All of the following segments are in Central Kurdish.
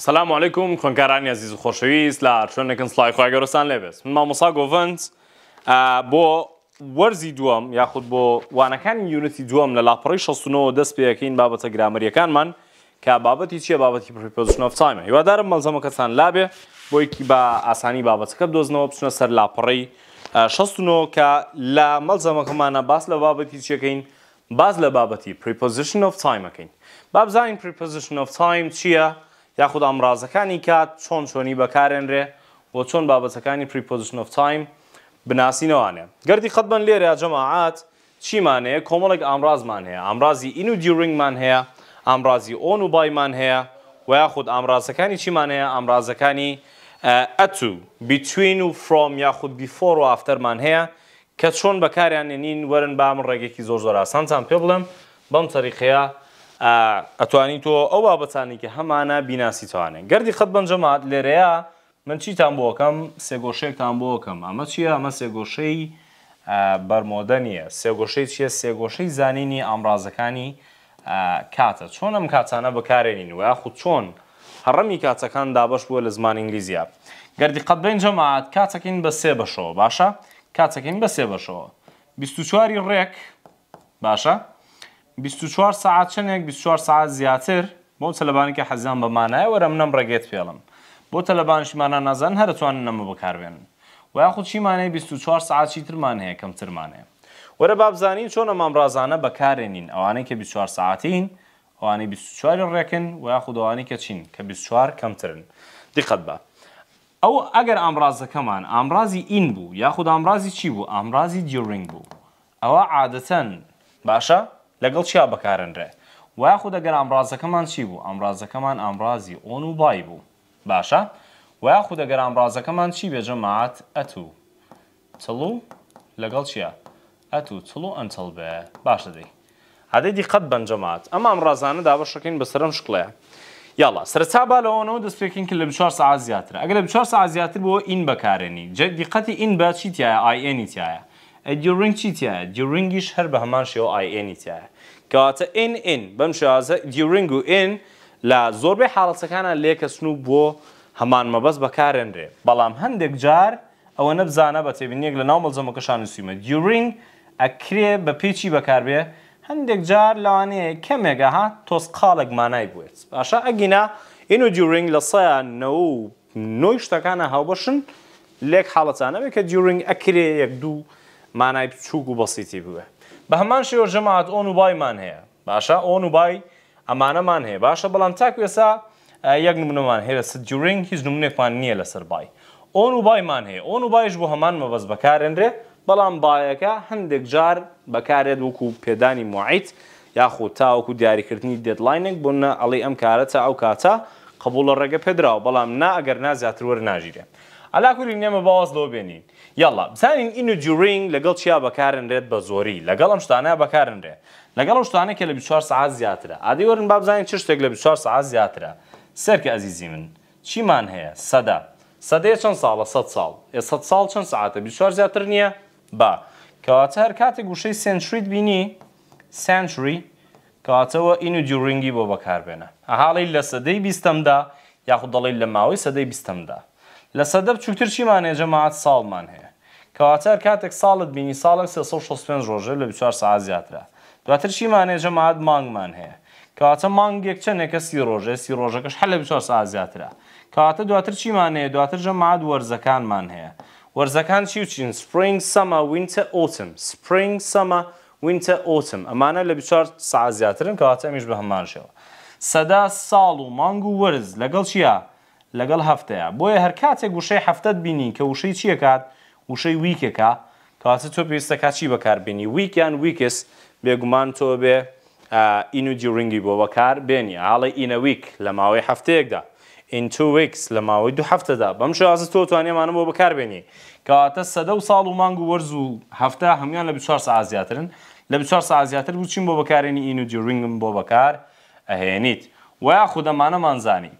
سلام عیکم خوۆنکارانی عزیز و خۆشەویست لە چۆنێکن سلای خخوای گەۆستان لێبێت مامۆسا گۆڤنس بۆ وەرزی دووەم یاخود بۆ وانەکان یونەتی دووەم لە لاپڕی 16ەوە دەست پێەکەین بابەتە گرامەریەکانمان کە بابەتی چیە بابەتی پرپۆزشنەفسایمە هیوادارم مەزەمە کەسان لابێ بۆیکی بە ئاسانی بابەتەکە دۆزنەوە بچنە سەر لاپەڕی 16ەوە کە لە مەلزەمەکەمانە باس لە بابەتی چەکەین باز لە بابەتی پرپۆزیشن of تایمەکەین بابزانین پرپۆزیشن of تایم چییە؟ یاخود ئامرازەکانی کات چۆن چۆنی بەکارێنرێ بۆ چۆن بابەتەکانی پریپۆزیشن of تایم بناسیینەوانێ گردی خەتبن لێرە جەماعات چیمانەیە کۆمەڵێک ئامرازمان هەیە ئامرازی ئین و دیورنگمان هەیە ئامرازی ئۆن و بایمان هەیە و یاخود ئامرازەکانی چیمان هەیە ئامرازەکانی ئەتو بیتوین و فرۆم یاخود بیفۆر و ئافتەرمان هەیە کە چۆن بەکاریان نین وەرن بام ڕێگێکی زۆر زۆر ئاسانتان پێ بڵم بەم تەریخەیە ئەتوانین تۆ ئەو بابەتانی کە هەمانە بیناسی توانێن گەردی خەت بەنجەمات لێرەیە من چیتان بۆکەم سێگۆشەیەکتان بۆکەم ئەمە چییە ئەمە سێگۆشەی بەرمۆدە نیە سێگۆشەی چیە سێگۆشەی زانینی ئامرازەکانی کاتە چۆن ئەم کاتانە بەکارێنین و یاخود چۆن هەڕەمی کاتەکان دابش بووە لە زمان ئینگلیزیە گەردی قەت بین جەماعات کاتەکەین بە سێ بەشەوە باشە کاتەکەین بە سێ بەشەوە 24واری ڕێک باشە 24 ساعت چندێک 24 ساعت زیاتر بۆ تەلەبانێکی حەزیان بەمانایە وەرە منەم ڕێگەت پێڵم بۆ تەلەبانشمانە نازان هەرەتوانن نەمە بکاربێنن و یاخود چیمانەیە 24 ساعت چی ترمان هەیە کەم ترمانەیە وەرە بابزانین چۆنە مامڕازانە بەکارێنین ئەوانەی کە 24 ساعتین ئەوانەی 24 ڕێکن و یاخودوانی کە چین کە 24 کەمترن دقت بە ئەو ئەگەر ئامرازەکەمان ئامرازی ئین بوو یاخود ئامرازی چی بوو ئامرازی دیرینگ بوو ئەوە عادەتەن باشە؟ لەگەڵ چیا بەکارنرێ وایخود دەگەر ئامرازەکەمان چی بوو ئامرازەکەمان ئامرازی ئۆن و بای بوو باشە وایخود دەگەر ئامرازەکەمان چی بێ جەماعات ئەتوو تڵوو لەگەڵ چییە؟ ئەتوو تڵوو ئەنتەڵ بێ باشە دەی هەدەی دیقەت بەنجەمات ئەمە ئامرازانە دابشەکەین بەسرم شکڵەیە. یاڵە سەرچا بالەوەەوە دەستپێکین کە لە بچوار سعات زیاتر ئەگەر لە بچوار سعات زیاتر بۆ ئین بەکارێنی جدیقەتی ئین بە چی تایە ئاینی تایە دیورنگ چیتیە دیورنگیش هەر بە هەمان شێوە آیئنی تایە کەواتە ئین بەم شازە دیورنگ و ئین لە زۆربەی حاڵەتەکانە لێکەسن و بۆ هەمان مەبەست بەکارێنرێ بەڵام هەندێک جار ئەوە نەبزانە بە تێبینیەک لە ناو مەزەمەکەشان نووسیمە دیورنگ ئەکرێ بە پێچی بەکاربێ هەندێک جار لەوانەیە کەمێکە ها تۆسقالێک مانای بێت باشە ئەگینا ئین و دیورنگ لە سەیان نەوە نۆی شتەکانە هاوبەشن لێک حاڵەتانەوێت کە دیورنگ ئەکرێ یەک دوو مانای بچووک و بەسیتی بووە بە هەمان شێوە ژەمات ئۆن و بایمان هەیە باشە ئۆن و بای ئەمانەمان هەیە باشە بەڵام تاکوێسا یەک نمونەمان هەیە سجورنگ هیچ نمونێکمان نییە لەسەر بای ئۆن و بایمان هەیە ئۆن و بایش بۆ هەمان مەبەست بەکارێنرێ بەڵام بایەکە هەندێک جار بەکارێت وەکو پێدانی معیت یاخود تاوەکو دیاریکردنی ددلاینێک بوونە ئەڵی ئەم کارەتە ئەو کاتە قبول لە ڕێگە پێدراوە بەڵام نا ئەگەر نازیاتر وەرناژیرێ ئەلاکوری نێمە باواز لەوە بێنین. یاڵا بزانین ئین و جوورینگ لەگەڵ چیا بەکارنرێت بە زۆری لەگەڵ ئەم شتانە بەکارنرێ لەگەڵ ئەم شتانێکە لە 24 سعات زیاترە ئادی وەرن با بزانین چ شتێک لە 24 سعات زیاترە سەرکە ئەزیزی من چیمان هەیە سەدا سەدەیە چەند ساڵە سە ساڵ ێ سە ساڵ چەند سعاتە 24 زیاتر نییە با کەواتە هەر کاتێک گوشەی سنتریت بینی سنتری کەواتەوە ئین و جوورینگی بۆ بەکاربێنە ئەهاڵی لە سەدەی بیستەمدا یاخود دەڵی لە ماوەی سەدەی بیستەمدا لە سەدە بچووتر چیمان هێ جەماعات ساڵمان هەیە کەواتەر کاتێک ساڵت بینی ساڵێک 365 ڕۆژە لە 24 سا زیاترە دواتر شیمانێژە ماد مانگمان هەیە کەواتە مانگێک چەندێکە سی ڕۆژێ سی ڕۆژەکەش هە لە 24 سا زیاترە کەواتە دواتر چیمانەیە دواتر ژە ماد وەرزەکانمان هەیە وەرزەکان چی وچین سپرینگ سەما وینتە ئۆتم سپرینگ سەما وینتە ئۆتم ئەمانە لە 24 سا زیاترن کەواتە ئەمیش بە هەمانشەوە سەدا ساڵ و مانگ و وەرز لەگەڵ چییە؟ لەگەڵ هەفتەیە بۆیە هەر کاتێک وشەی هەفتت بینی کە وشەی چیەکات؟ وشەی ویکێکە کەواسە تۆ پێویستەکە چی بەکاربیێنی ویکیان ویکس بێگومان تۆ بێ ئینوجی ڕنگی بۆ بەکار بێنی هاڵی ئینەویک لە ماوەی هەفتەیەکدا ئینتوکس لە ماوەی دو هەفتەدا بەم شازە تۆ توانێمانە بۆ بەکاربێنی کەواتە سەدە و ساڵ و مانگ و وەرز و هەفتە هەمیان لە 24 سا زیاترن لە 24 سا زیاتر بچین بۆ بەکارێنی ئینوجی ڕنگم بۆ بەکار ئەهێنیت ویا خودەمانە مانزانی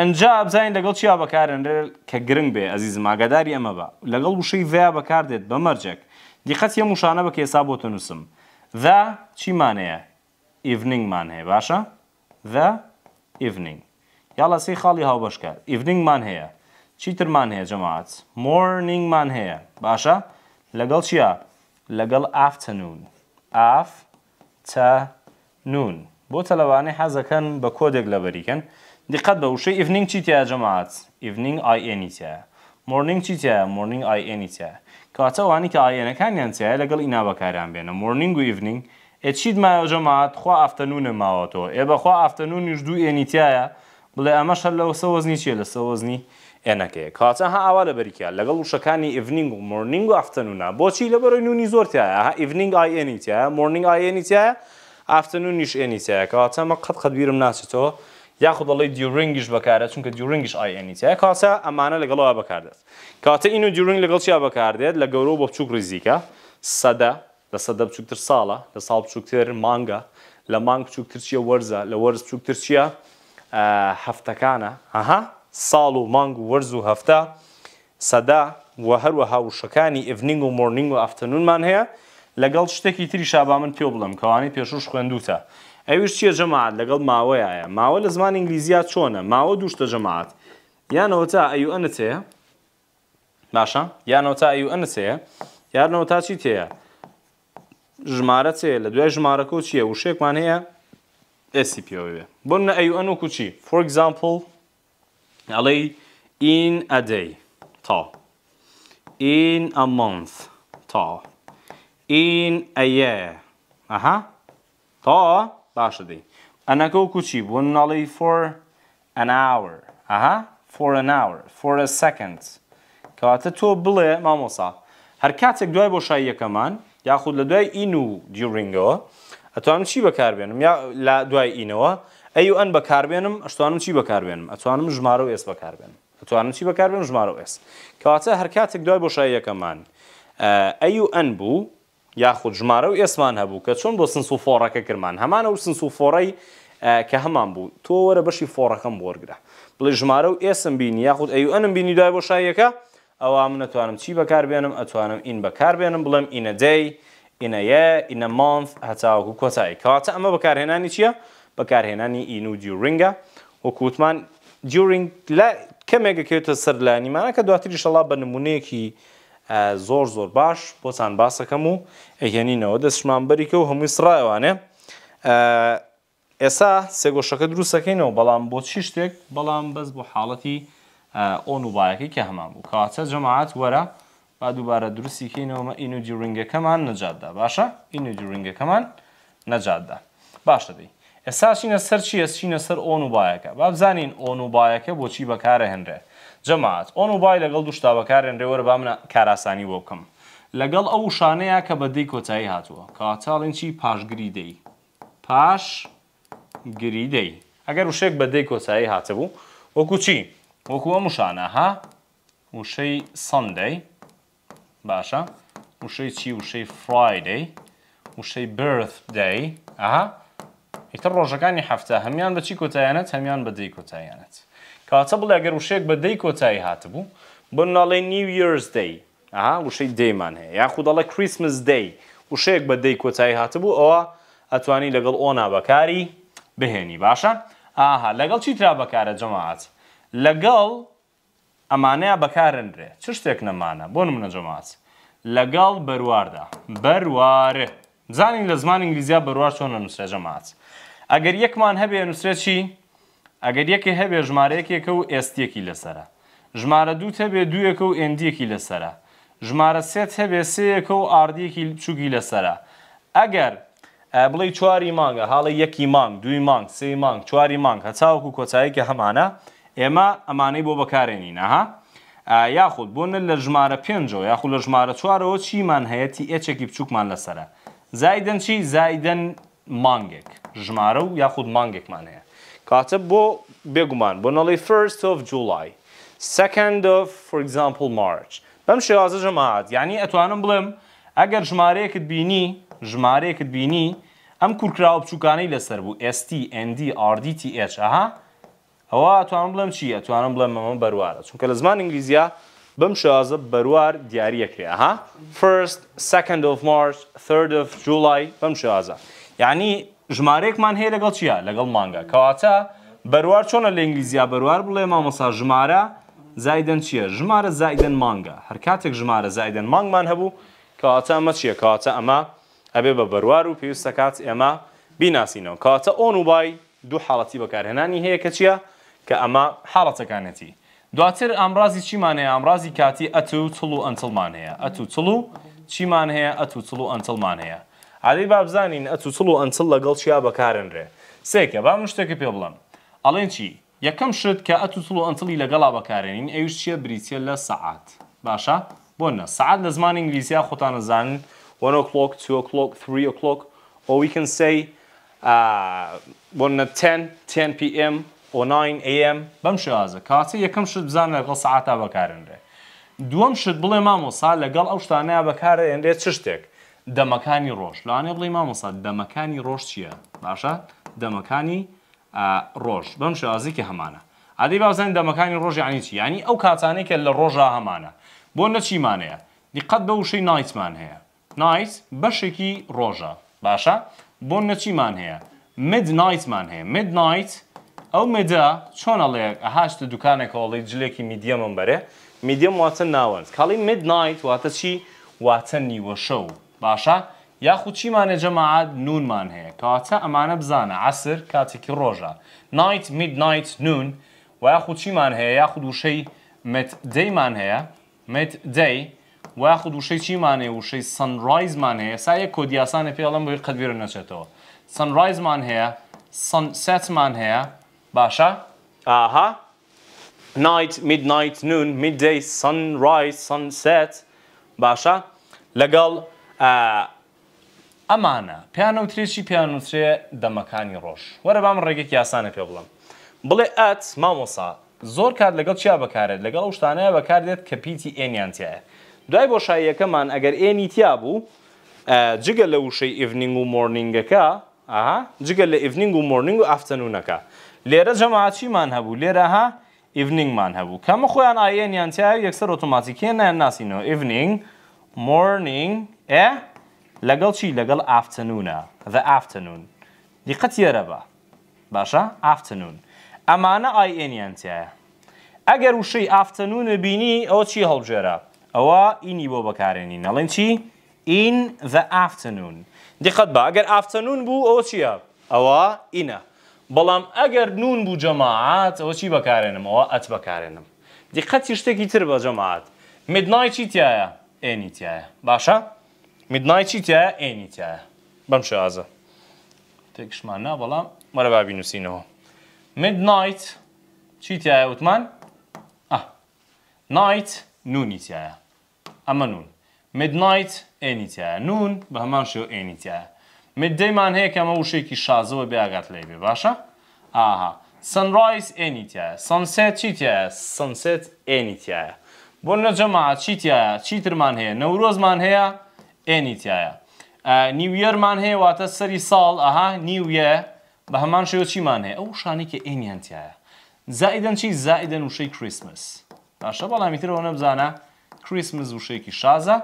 ئەجا ئابزین لەگەڵ چیا بەکارێنرێ کە گرنگ بێ ئەزی زماگەداری ئەمە بە لەگەڵ وشەی ڤیا بەکاردێت بە مەرجێک دیقەت یە موشانە بە کێسا بۆ تەنووسم دا چیمانەیە ئیڤنینگمان هەیە باشە دا ئیڤنینگ یاڵە سی خاڵی هاوبەشکە ئیڤنینگمان هەیە چیترمان هەیە جەماعات مۆرنینگمان هەیە باشە لەگەڵ چییە لەگەڵ ئافتەنون ئاف تە نون بۆ تەلەوانەی حەزەکەن بە کۆدێک لە بەریکەن دقت بە وشەی ئیڤنینگ چی تیا جەماعات ئیڤنینگ ئایئنیتە مۆرنینگ چی تە مۆرنینگ ئایئنیتە کاتەوانی کە ئایەنەکانیان تایە لەگەڵ ئینا بەکاریان بێنە مۆرنینگ و ئیڤنینگ ئەچیت مایە جەماعات خوا ئافتەنونە ماوەتەوە ئێ بەخوا ئافتەنونیش دوو ئێنیتیایە بڵێ ئەمەش هەر لەوە سەوەزنی چیە لە سەوەزنی ئێنەکەی کاتە ها ئاوا لە بەریکیا لەگەڵ وشەکانی ئڤنینگ و مۆرنینگ و ئافتەنونا بۆچی لە بەرەوەی نونی زۆرتیایە ها ئیڤنینگ ئایئنیتیایە مۆرنینگ ئایئنیتیایە ئافتەنونیش ئێنیتیایە کاتە مە قەت قەتبیرم ناچێتەوە یاخود دەڵی دیورنگیش بەکارە چونکە دیورنگیش ئاینیتە کاسە ئەمانە لەگەڵەوە بەکاردێت کاتە ئین و دیورنگ لەگەڵ چیا بەکاردێت لە گەورەوە بۆ بچووک ریزیکە سەدە لە سەدە بچووکتر ساڵە لە ساڵ بچووکتر مانگە لە مانگ بچووکتر چیە وەرزە لە وەرز بچووکتر چیە هەفتەکانە ئەها ساڵ و مانگ و وەرز و هەفتە سەدا وە هەروەها وشەکانی ئڤنگ و مۆرننگ و ئەفتەنونمان هەیە لەگەڵ شتێکی تری شابا من پێ بڵم کەوانی پێشوش خوێندوتە. ئەویش چیە جەماعات لەگەڵ ماوەیە ماوە لە زمان ئینگلیزییا چۆنە ماوە دووشتە جەماعات یانەوە تا ئەو ئەنە تەیە باشە یانەوە تا ئەو ئەنە تەیە یارنەوە تا چی تەیە ژمارە چێ لە دوای ژمارەکە و چییە وشێکمان هەیە ئسی پێوێ بۆنە ئەو ئەن و کوچی فۆ ئەگزامپل ئەڵێ ئین ئەدەی تا ئین ئەمانس تا ئین ئەیە ئەها تا باشە دەی ئەنەکە و کوچی بۆ ناڵی for an hour ئەها for an hour for a second کەواتە تۆ بڵێ مامۆسا هەر کاتێک دوای بۆشایی یەکەمان یاخود لە دوای ئین و دیورینگەوە ئەتوانم چی بەکاربێنم یا لە دوای ئینەوە ئەی و ئەن بەکاربێنم ئەشتوانم چی بەکاربێنم ئەتوانم ژمارە و ئێس بەکاربێنم ئەتوانم چی بەکاربێن ژمارە و ئێس کەواتە هەر کاتێک دوای بۆشایی یەکەمان ئەی و ئەن بوو یاخود ژمارە و ئێسمان هەبوو کە چۆن بۆ سنس و فۆڕەکە کرمان هەمانە و سنس و فۆڕی کە هەمان بوو تۆ وەرە بەشی فۆڕەکەم بۆرگرا بڵێ ژمارە و ئێسم بینی یاخود ئەو ئەنم بینی دوای بۆ شایەکە ئەوە من نتوانم چی بەکاربێنم ئەتوانم ئین بەکاربێنم بڵێم ئینە دەی ئینەیە ئینە مانف هەتاوەکو کۆتایی کەواتە ئەمە بەکارهێنانی چییە؟ بەکارهێنانی ئین و دیورنگە وەکووتمان دیورنگ کەمێکەکەوێتە سەر لە نیمانە کە دواتری شەڵا بە نمونەیەکی زۆر زۆر باش بۆچان باسەکەم و ئەهێنینەوە دەستمان بەریکە و هەمووی سرایوانێ ئێستا سێگۆشەکە دروستەکەینەوە بەڵام بۆ چی شتێک بەڵام بەس بۆ حاڵەتی ئۆن وبایەکەی کە هەمان بوو کەواتە جەماعات وەرە با دووبارە دروستیکەینەوەمە ئینوجی ڕنگەکەمان نەجاتدا باشە ئینوجی ڕنگەکەمان نەجاتدا باشە دەی ئێستا چینە سەر چی ئەسچینە سەر ئۆن وبایەکە با بزانین ئۆن وبایەکە بۆچی بەکارە هەنرێت جەمات ئۆن و بای لەگەڵ دوشتا بەکارێن ڕێوەرە با منە کاراسانی بۆ بکەم لەگەڵ ئەو شانەیە کە بەدەی کۆتایی هاتووە کاتاڵین چی پاشگری دەی پاش گری دەی ئەگەر وشێک بەدەی کۆسایی هاتەبوو وەکو چی وەکو ئەم شانە ها وشەی سندەی باشە وشەی چی وشەی فرایدەی وشەی برث دەی ئەها ئیتر ڕۆژەکانی هەفتە هەمان بەچی کۆتایانەت هەمان بەدەی کۆتایانەت کاچە بڵێ گەر وشێک بە دەی کۆتایی هاتبوو بۆ ناڵێ نیو یرز دەی ئاها وشەی دەیمان هەیە یا خودڵە کریسمس دەی وشەیەک بە دەی کۆتایی هاتبوو ئەوە ئەتوانی لەگەڵ ئۆنا بەکاری بهێنی باشە ئاها لەگەڵ چیترا بەکارە جەماعات لەگەڵ ئەمانەیە بەکارنرێ چ شتێک نەمانە بۆ منە جەماعات لەگەڵ بەرواردا بەروارە زانین لە زمان ئینگلیزیا بەروار چۆن نووسێ جەماعات ئەگەر یەکمان هەبێ نووسێت چی؟ ئەگەر یەکێ هەبێ ژمارەیەکێکە و ئێستێکی لەسرە ژمارە دوو هەبێ دوویەکە و ئێندیەکی لەسرە ژمارە سێت هەبێ سەیەکە و ئاردیەکی چووگی لەسرە ئەگەر بڵی چواری مانگە هاڵی یەکی مانگ دوی مانگ سێ مانگ چواری مانگ هەچاوکو کۆچایەکی هەمانە ئێمە ئەمانەی بۆ بەکارێنینەها یاخود بۆنە لە ژمارە پێنجەوە یاخود لە ژمارە چوارەوە چیمان هەیەتی ئێچێکی بچووکمان لەسرە زایدەن چی زایدەن مانگێک ژمارە و یاخود مانگێکمان هەیە کاتە بۆ بێگومان بۆ نەڵی first of July second of for example March بەم شێوازە ژەماعات یعنی ئەتوانم بڵێم ئەگەر ژمارەیەکت بینی ژمارەیەکت بینی ئەم کورکراوە بچووکانەی لەسەر بوو STNDRDTH ئەها ئەوە ئەتوانم بڵێم چی ئەتوانم بڵێم ئەمە بەروارە چونکە لە زمان ئینگلیزیە بەم شازە بەروار دیاریەکرێ ئەها first second of March third of July بەم شازە یعنی ژمارەیەکمان هەیە لەگەڵ چییە لەگەڵ مانگە کەواتە بەروار چۆنە لە ئینگلیزیا بەروار بڵێ مامۆسا ژمارە زایدن چییە ژمارە زایدن مانگە هەر کاتێک ژمارە زایدن مانگمان هەبوو کەواتە ئەمە چییە کەواتە ئەمە ئەبێ بە بەروار و پێویستە کات ئێمە بیناسیینەوە کەواتە ئۆن وبای دوو حاڵەتی بەکارهێنانی هەیە کە چییە کە ئەمە حاڵەتەکانەتی دواتر ئامرازی چیمانەیە ئامرازی کاتی ئەتو تڵ و ئەنتڵمان هەیە ئەتو تڵ و چیمان هەیە ئەتو تڵ و ئەنتڵمان هەیە عادەی بابزانین ئەچوچڵ و ئەنچل لەگەڵ چیا بەکارنرێ سێکە با شتێکی پێ بڵم ئەڵێن چی یەکەم شت کە ئەتوچڵ و ئەنچلی لەگەڵا بەکارێنین ئەوش چیە بریتە لە سعات باشە بۆ نە سعات لە زمان ئینگلیسیا خۆتانەزانن 1 o'clock 2 o'clock 3 o'clock or we can say بۆ نە 10 10 p.m. و 9 AM بەم شازە کاچە یەکەم شت بزان لەگەڵ سعاتا بەکارنرێ دووەم شت بڵێ مامۆسا لەگەڵ ئەو شتانەیە بەکارێنرێ چ شتێک دەمەکانی ڕۆژ لاانێ بڵی مامۆسا دەمەکانی ڕۆژ چییە باشە دەمەکانی ڕۆژ بەم شازیکە هەمانە عادی باوزان دەمەکانی ڕۆژی عنی چی ینی ئەو کاتانێکە لە ڕۆژە هەمانە بۆ نەچیمانەیە دیقەت بە وشەی نایتمان هەیە نایت بەشێکی ڕۆژە باشە بۆ نەچیمان هەیە مد نایتمان هەیە مد نایت ئەو مدا چۆنەڵەیەک ئەهاشتە دوکانێکەوەڵی جلێکی میدیەمم بەرێ میدیەم واتە ناوەند کاڵی مد نایت واتە چی واتە نیوەشە و باشە یاخود چیمانە جەماعات نونمان هەیە کاتە ئەمانە بزانە عسر کاتێکی ڕۆژە نیت مید نیت نون و یاخود چیمان هەیە یاخود وشەی مت دەیمان هەیە مت دەی و یاخود وشەی چیمانێ وشەی سنرایزمان هەیە سا یە کۆدیاسانە پێڵم بۆی قەدوێرە نەچێتەوە سنرایزمان هەیە سەتمان هەیە باشە ئاها نیت مید نیت نون مید دەی سنرایز سنسێت باشە لەگەڵ ئەمانە پیانە و ترێکی پیانوترێ دەمەکانی ڕۆژ وەرە بام ڕێگێک یاسانە پێ بڵم بڵێ ئەت مامۆسا زۆر کات لەگەڵ چیا بەکارێت لەگەڵ ئەو شتانەیە بەکاردێت کە پیتی ئێنیان تایە دوای بۆشاییەکەمان ئەگەر ئێنی تیا بوو جگە لە وشەی ئیڤنینگ و مۆرنینگەکە جگە لە ئیڤنینگ و مۆرنینگ و ئافتەنونەکە لێرە جەماچیمان هەبوو لێرەها ئیڤنینگمان هەبوو کەمە خۆیان ئاەنیان تایە یەکسەر ئۆتۆماتیکێنە ناسینەوە ئیڤنینگ مۆرنینگ ئێ لەگەڵ چی لەگەڵ ئافتنونە the afternoon دیقەتیێرە بە باشە ئافتنون ئەمانە ئاینیانتیایە ئەگەر وشەی ئافتنونە بینی ئەوە چی هەڵبژێرە ئەوە ئینی بۆ بەکارێنین نەڵێن چی in the afternoon دیقەت بە ئەگەر ئافتنون بوو ئەوە چییە ئەوە ئینە بەڵام ئەگەر نون بوو جەماعات ئەوە چی بەکارێنمەوە ئەت بەکارێنم دیقەتی شتێکی تر بە جەماعات مدنای چی تایە ئێنی تایە باشە؟ میدنای چی تایە ئێنی تایە بەم شازە تێکشمان نا بەڵام مەرە بابی نووسینەوە میدنایت چی تایە وتمان نایت نونی تایە ئەمە نون میدنایت ئێنی تایە نون بە هەمان شێ ئێنی تایە مدەیمان هەیە کە ئەمە وشێکی شازەوە بێگات لێ بێ باشە ئاها سنرایز ئێنی تایە سنسێت چی تایە سنسێت ئێنی تایە بۆ نەجەما چی تایە چیترمان هەیە نەورۆزمان هەیە ئێنی تایە نیویەرمان هەیە واتە سەری ساڵ ئەها نیویە بە هەمان شێوە چیمان هەیە ئەو شانێکی ئێنیان تایە زائدەن چی زائدەن وشەی کریسمس باشە بەڵامی ترەوە نەبزانە کریسمس وشەیەکی شازە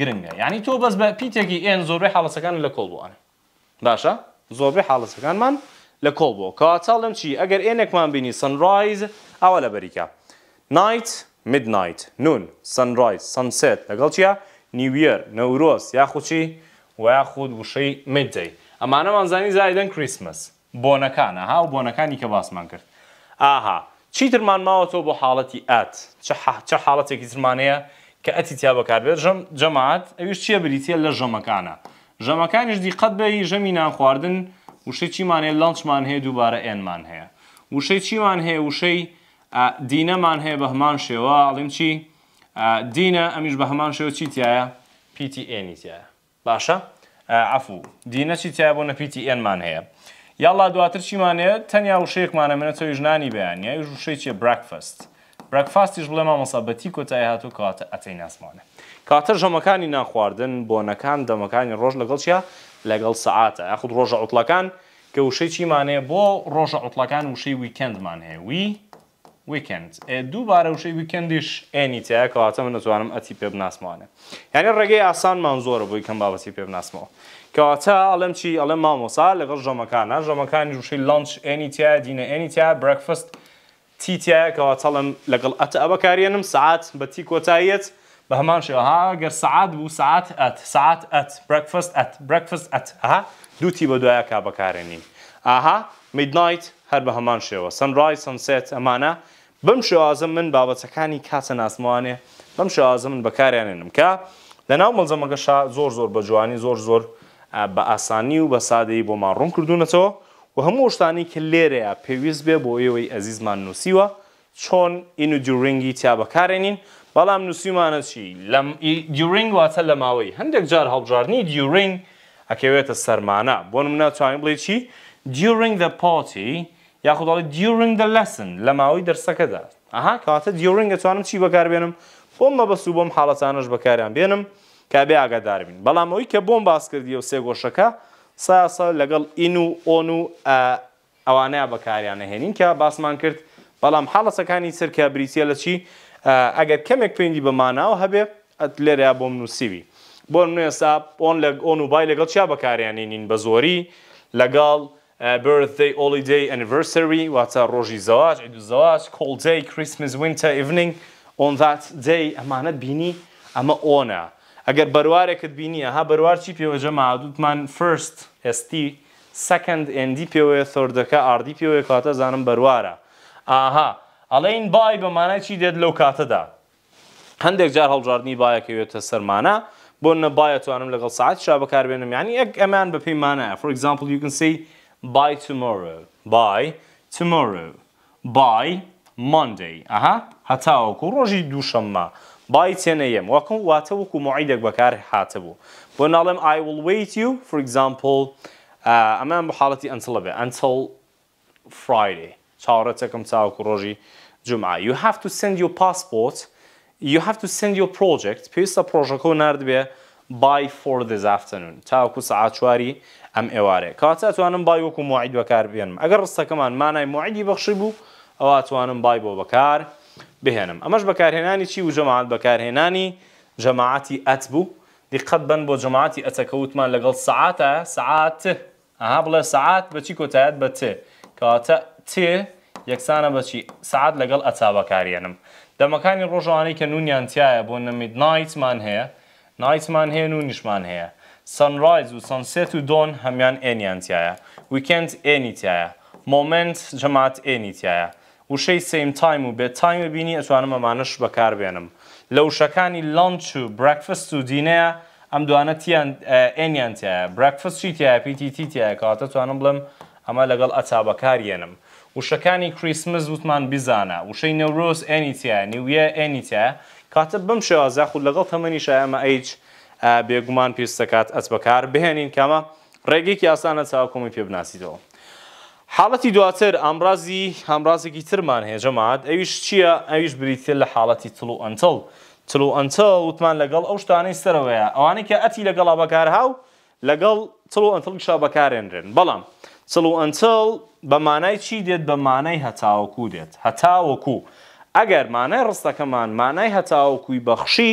گرنگە یعنی تۆ بەس بە پیتێکی ئێن زۆربەی حڵەسەکان لە کۆڵ بووانە باشە زۆربەی حڵەسەکانمان لە کۆڵ بوو کەواچڵم چی ئەگەر ئێنێکمان بینی سنرایز ئەوە لە بەریکە نایت مدنایت نون سنرایز سنسێت لەگەڵ چیە نیویەر نەورۆس یاخوچی و یاخود وشەی مدەی ئەمانەمانزانی زایدەن کریسمس بۆنەکانە ها و بۆنەکانی کە باسمان کرد ئاها چیترمان ماوەتەوە بۆ حاڵەتی ئات چه حاڵەتێکی زمانەیە کە ئەتی تیا بەکاربێت جەماعات ئەویش چییە بریتە لە ژەمەکانە ژەمەکانیش دیقەت بەی ژەمی نانخواردن وشەی چیمانێ لەنچمان هەیە دووبارە ئێنمان هەیە وشەی چیمان هەیە وشەی دینەمان هەیە بە هەمان شێوە ئاڵیم چی دینە ئەمیش بە هەمان شێو چیتیایە PTNیتیایە باشە ئەفو دینە چیتیای بۆ نە PTNمان هەیە یاڵا دواتر چیمانەیە تەنیا وشەیەکمانە منە تۆ ژنانی بەیانیای وشەی چیە براکفست براکفاستیش بڵێمە مەسابەتی کۆتای هاتوو کاتە ئەتەی ناسمانە کاتە ژەمەکانی ناخواردن بۆنەکان دەمەکانی ڕۆژ لەگەڵ چیە لەگەڵ سعاتە یاخود ڕۆژە عوتلەکان کە وشەی چیمانەیە بۆ ڕۆژە عوتلەکان وشەی ویکندمان هەیە وی ویکند دووبارە وشەی ویکندیش ئێنیتیە کەواتە من نەتوانم ئەتی پێ بناسمانێ یعنی ڕێگەی ئاسانمان زۆرە بۆی کەم بابەتی پێ بناسمەوە کەواتە ئەڵم چی علم مامۆسا لەگەڵ ژەمەکانە ژەمەکانی وشەی لانچ ئێنیتیە دینە ئێنیتیە برەکفست تیتیە کەواتەڵم لەگەڵ ئەتە ئەبکارێنم سعات بە تی کۆتاییت بە هەمان شێها گەر سعات بوو سعات ئەت سعات ئەت برەکفست ئەت برەکفست ئەت ها دو دوتی بە دوایە کا بەکارێنین ئاها میدنایت هەر بە هەمان شێوە سنرای سنسێت امانه بەم شێوازم من بابەتەکانی کاچە ناسموانێ بەم شێوازم من بەکاریانێنم کە لە ناو مەزەمەگەشا زۆر زۆر بە جوانی زۆر زۆر بە ئاسانی و بە سادەی بۆمان ڕوون کردوونەتەوە و هەموو شتانی کە لێرەیە پێویست بێ بۆ ئێوەی ئەزیزمان نووسیوە چۆن ئین و دیورنگی تیا بەکارێنین بەڵام نووسیمانە چی دیورنگ واتە لە ماوەی هەندێک جار هەڵبژارنی دیورنگ ئەکەوێتە سەرمانە بۆن منە توانین بڵێ چی دیورنگ دە پاتی یاخودڵی دیورنگ دە لەسن لە ماوەی دەرسەکەدا ئەها کاتە دیورنگ ئەتوانم چی بەکاربێنم بۆم مە بەسو بۆم حاڵەتانش بەکاریان بێنم کابێ ئاگاداربین بەڵام ئەوی کە بۆم باس کردی و سێگۆشەکە ساسا لەگەڵ ئین و ئۆن و ئەوانەیە بەکاریانە هێنین کە باسمان کرد بەڵام حاڵەسەکانی سەرکە بریتە لە چی ئەگەر کەمێک پێندی بەماناوە هەبێ ئەت لێرە بۆم نووسیوی بۆ نوێسا ئۆن لە ئۆن و بای لەگەڵ چیا بەکاریانێنین بە زۆری لەگەڵ Uh, birthday holiday anniversary واتە ڕۆژی زەواج عید زەواج cold day Christmas winter evening on that day ئەمانەت بینی ئەمە ئۆنا ئەگەر بەروارێکت بینیە ها بەروار چی پێوەجە مادووتمان first ST second ND پێوەیە سردەکە ئاردی پێوەیە کاتە زانم بەروارە ئاها ئەڵین بای بەمانای چی دێت لەو کاتەدا هەندێک جار هەڵژاردننی باەکەوێتە سەرمانە بۆ نە باەتوانم لەگەڵ سعات شا بەکاربێنم یانی ئەک ئەمان بە پێیمانە for example you can say by tomorrow, by tomorrow, by Monday. Aha, هتا وكو روجي دوشما by 10 a.m. وكو واتا وكو معيدك بكار حاتبو. بنالم I will wait you for example uh, أمام antalabe, until Friday. چارتكم تا وكو روجي جمعة. You have to send your passport. You have to send your project. بيسا بروجكو نارد بيه by 4 this afternoon. تا وكو ساعة شواري ئەم ئێوارەیە کاچە توانم بای وەکو معید بەکار بێنم ئەگەر ڕستەکەمان مانای معیدی بەخشی بوو ئەوە توانم بای بۆ بەکار بهێنم ئەمەش بەکارهێنانی چی و جەماعات بەکارهێنانی جەماعاتی ئەت بوو دیقەت بن بۆ جەماعاتی ئەتەکەوتمان لەگەڵ سعاتە سعات ئەها بڵێ سعات بەچی کۆتایەت بە تێ کەواتە تێ یەکسانە بەچی سعات لەگەڵ ئەتا بەکارێنم دەمەکانی ڕۆژوانەی کە نونیان تایە بۆ نەمید نایتمان هەیە نایتمان هەیە و نیشمان هەیە sunrise و sunset و dawn همیان janë enjan Weekend eni tjaja. Moment جماعت eni tjaja. و شی same time و به time e bini e të anë më manësh bëkar benëm. لو شكاني لانش بريكفاست ودينا ام دوانا تيان انيان تيا بريكفاست شي تيا بي تي تي تيا كاتا تو انا بلم اما و شکانی كاريانم وشكاني كريسمس بزانه و شی نوروز اني تيا نيويا اني تيا كاتب بمشي ازا خو لقل ثماني شا اما ایچ بێگومان پێستەکات ئەس بەکار بهێنین کەمە ڕێگێکی ئاسانە چاوکۆمی پێ بناسییتەوە. حاڵەتی دواتر ئامرازی هەمرازێکی ترمان هێژەمات ئەویش چییە ئەویش بریتێ لە حاڵەتی تڵ و ئەنتەڵ تڵ و ئەنتەڵ وتمان لەگەڵ ئەو شتانەی سەرەوەیە ئەوانەی کە ئەتی لەگەڵا بەکار هاو لەگەڵ تڵ و ئەنتڵشا بەکارێنرێن بەڵام تڵ و ئەنتەڵ بەمانای چی دێت بە مانای هەتاوەکو دێت هەتاوەکو ئەگەر مانای ڕستەکەمان مانای هەتاوەکوی بەخشی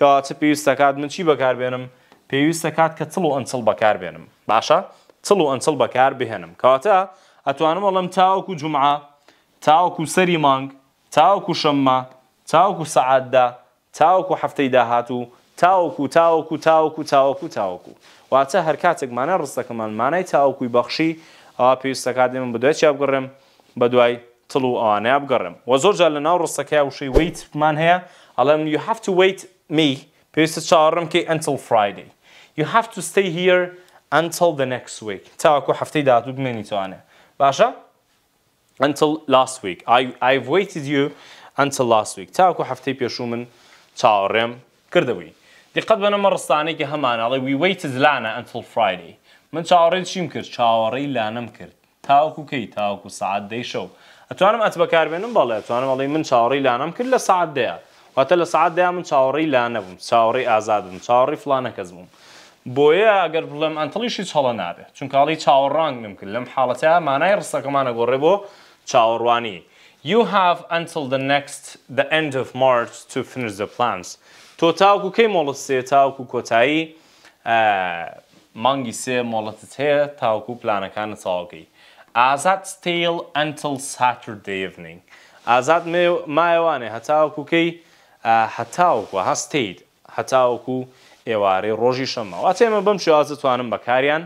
کە چ پێویستەکات من چی بەکاربێنم پێویستەکات کە چڵ و ئەنچڵ بەکاربێنم باشە چڵ و ئەنچڵ بەکار بهێنم کاتە ئەتوانم ئەڵم تاوەکو جمعە تاوەکو سەری مانگ تاوەکو شەممە تاوەکو سەعاددا تاوەکو هەفتەی داهاتوو تاوەکو تاوەکو تاوەکو تاوەکو تاوەکو واتە هەر کاتێکمانە ڕستەکەمان مانای تاوەکوی بەخشی ئەوە پێویستەکات من بدوێت چیا بگەڕم بە دوای تڵ و ئەوانەیە بگەڕم وە زۆرجار لە ناو ڕستەکەی وشەی ویتمان هەیە ئەڵم you have to wait me بيرس تشارم كي until Friday you have to stay here until the next week تاكو حفتي داتو بمني تو أنا باشا until last week I I've waited you until last week تاكو حفتي بيشو من تشارم كردوي دي قد بنا مرة ثانية كي همانا we waited لانا until Friday من تشاري شي مكر تشاري لانا مكر تاكو كي تاكو سعات دي شو اتوانم اتبكار بينهم بالله اتوانم علي من تشاري لانا مكر لە ديات واتە لە سعات دا من چاوەڕی لا نەبووم چاوەڕی ئازادم چاوەڕی فلانە کەس بووم بۆیە ئەگەر بڵێم ئەنتەڵیشی چاڵە نابێت چونکڵی چاوەڕانگم کرد لەم حاڵەتە مانای ڕستەکەمانە گۆڕێ بۆ چاوەڕوانی You have until the next the end of March to finish the plans. تۆ تاوکو کەی مۆڵت سێ تاوکو کۆتایی مانگی سێ مۆڵەتت هەیە تاوکو پلانەکانە چاوەکەی. ئازاد ستیل until Saturday evening. ئازاد مایەوانێ هەتاوکوکەی هەتاوکو هەستیت هەتاوکو ئێوارەی ڕۆژی شەمەوە ئەتێمە بەم شێوازە توانم بەکاریان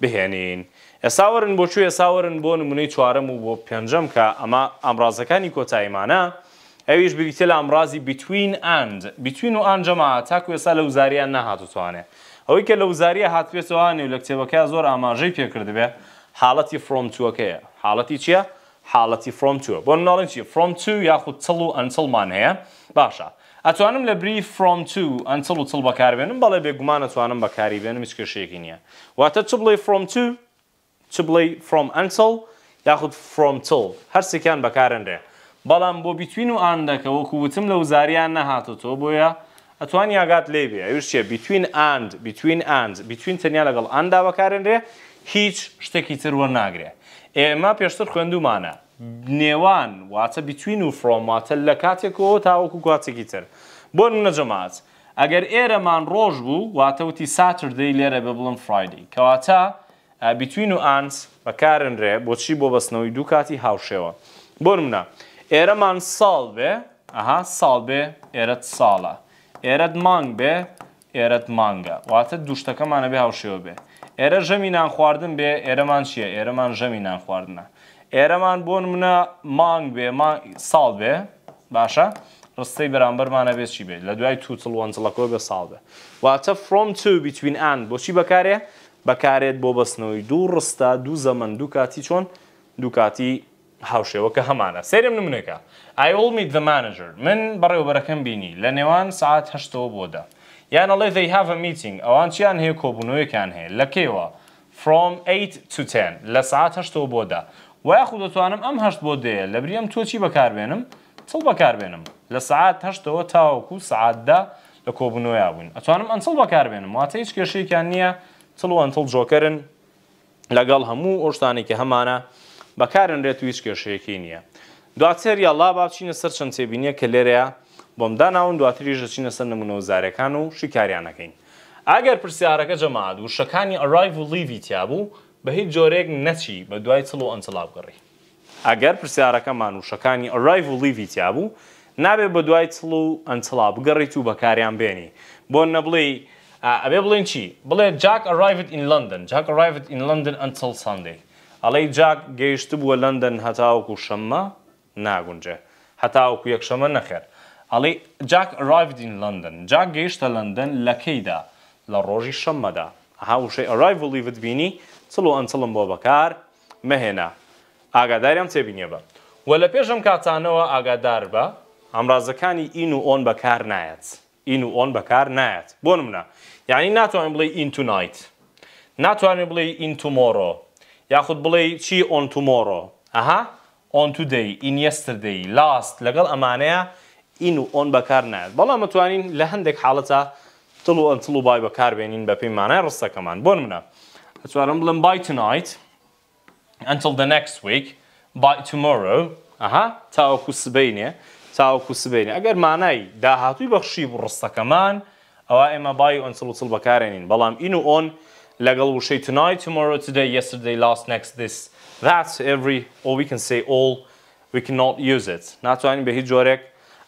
بهێنین. ئێساورن بۆچوو ئێساورن بۆ نمونەی چوارم و بۆ پێنجەم کە ئەمە ئامرازەکانی کۆتاییمانە ئەویش ببیتە لە ئامرازی بتوین ئەند بتوین و ئەنجەما تاکو ێسا لە وزاریان نەهاتوتوانێ ئەوەی کە لە وزاریە هاتوێتەوەوانێ و لە کتێبەکە زۆر ئاماژەی پێکردبێ حاڵەتی فرۆم تووەکەیە حاڵەتی چییە؟ حاڵەتی فرۆم توە بۆ ناڵێن چی فرۆم تو یاخود چڵ و ئەنچڵمان هەیە باشە ئەتوانم لە بری فرۆم تو ئەنسڵ و چڵ بەکاربێنم بەڵێ بێگومان ئەتوانم بەکاری بێنم هیچ کەشێکی نییە واتە چ بڵێ فرۆم تو چ بڵێ فرۆم ئەنسڵ یاخود فرۆم تڵ هەرسێکیان بەکارنرێ بەڵام بۆ بیتوین و ئاندەکە وەکو وتم لە وزاریان نەهاتۆ بۆیە ئەتوان یاگات لێ بێ ئەوشتە بیتوین ئاند بیتوین ئاند بیتوین تەنیا لەگەڵ ئاندا بەکارنرێ هیچ شتێکی تر وەرناگرێ ئێمە پێشتر خوێندومانە نێوان واتە بتوین و فرۆماتە لە کاتێکەوە تاوەکو کاتێکی تر بۆ نەجەمات ئەگەر ئێرەمان ڕۆژ بوو واتەوتی ساتردەی لێرە بە بڵم فرایدی کەواتە بتوین و ئانس بەکارنرێ بۆچی بۆ بەستنەوەی دوو کاتی هاوشێوە بۆ منە ئێرەمان ساڵ بێ ئەها ساڵ بێ ئێرەت ساڵە ئێرەت مانگ بێ ئێرەت مانگە واتە دوشتەکەمانە بێ هاوشێوە بێ ئێرە ژەمی نان خواردن بێ ئێرەمان چییە ئێرەمان ژەمی نان خواردنە ئێرەمان بۆن منە مانگ بێ ساڵ بێ باشە ڕستەی بەرامبەرمانە بێت چی بێت لە دوای توچڵوانزلەکەەوە بە ساڵ بێ واتە فرۆم تو بیتوین ئەن بۆچی بەکارێ بەکارێت بۆ بەسنەوەی دوو ڕستە دوو زەمن دوو کاتی چۆن دوو کاتی هاوشێوە کە هەمانە سێرم نمونونێکە ئایوەڵمی دەمانەژر من بەڕێوبەرەکەم بینی لە نێوان سعات هەشتەوە بۆدا یان ئەڵێ دەی هاە میتینگ ئەوان چیان هەیە کۆبوونەوەیەکیان هەیە لەکەیەوە from 8 to 10 لە سعات هەشتەوە بۆدا وای خو دەتوانم ئەم هەشت بۆ دێ لە بریم تۆچی بەکاربێنم چڵ بەکاربێنم لە سعات هەشتەوە تاوەکو سعاددا لە کۆبنەوەیا بووین ئەتوانم ئەنسڵ بەکاربێنم واتە هیچ کێشەیەکیان نییە چڵ و ئەنتڵ جۆکەرن لەگەڵ هەموو ئۆشتانێکی هەمانە بەکارنرێت و هیچ کێشەیەکی نییە دواتێری ئەللا باچینە سەر چەند تێبینیە کە لێرەیە بۆمدا ناون دواتری ژەچینە سەر نمونەوەزارەکان و شیکاریانەکەین ئاگەر پرسیارەکە جەماعات و شەکانی ئەڕایڤ و لیڤیتیا بوو بە هیچ جۆرێک نەچی بە دوای چڵ و ئەنسلااب گەڕی ئەگەر پرسیارەکەمان وشەکانی ئەڕایڤ و لیڤیتیا بوو نابێت بە دوای چڵ و ئەنسلااب گەڕیت و بەکاریان بێنی بۆ نەبڵی ئەبێ بڵێن چی بڵێ جاک ئەڕایڤت ئین لندن جاک ئەڕایڤت ئین لندن ئەنسڵ ساندەی ئەڵەی جاک گەیشت بووە لندن هەتاوەکو شەممە ناگونجێ هەتاوەکو یەکشەمە نەخێر ئەڵێ جاک ئەڕایڤین لندن جاک گەیشتە لندن لەکەیدا لە ڕۆژی شەممەدا هاوشەی ئەڕایڤ لیڤت بینی سڵ و ئەنسڵم بۆ بەکار مەهێنا ئاگاداریان چێبینیە بە وە لە پێشم کاتانەوە ئاگادار بە ئەمرازەکانی ئین و ئۆن بەکار نایەت ئین و ئۆن بەکار نایەت بۆ منە یعنی ناتوانین بڵێ ئین تو نیت ناتوانێت بڵێ ئین تومۆڕۆ یاخود بڵێ چی ئۆن تومۆڕۆ ئەها ئۆن تو دەی ئینیەستر دەی لاست لەگەڵ ئەمانەیە ئین و ئۆن بەکار نایەت بەڵام متوانین لە هەندێک حاڵەتە تڵ و ئەنتڵ و بای بەکاربێنین بە پەیمانای ڕستەکەمان بۆن منە So I'm rumbling by tonight until the next week by tomorrow uh aha tawku sbeyne eh? tawku sbeyne agar manay da hatu bakhshi burasta kaman aw ema bay on sulu sul bakarenin balam inu on lagal wushi tonight tomorrow today yesterday last next this that, every or we can say all we cannot use it natwan behijorek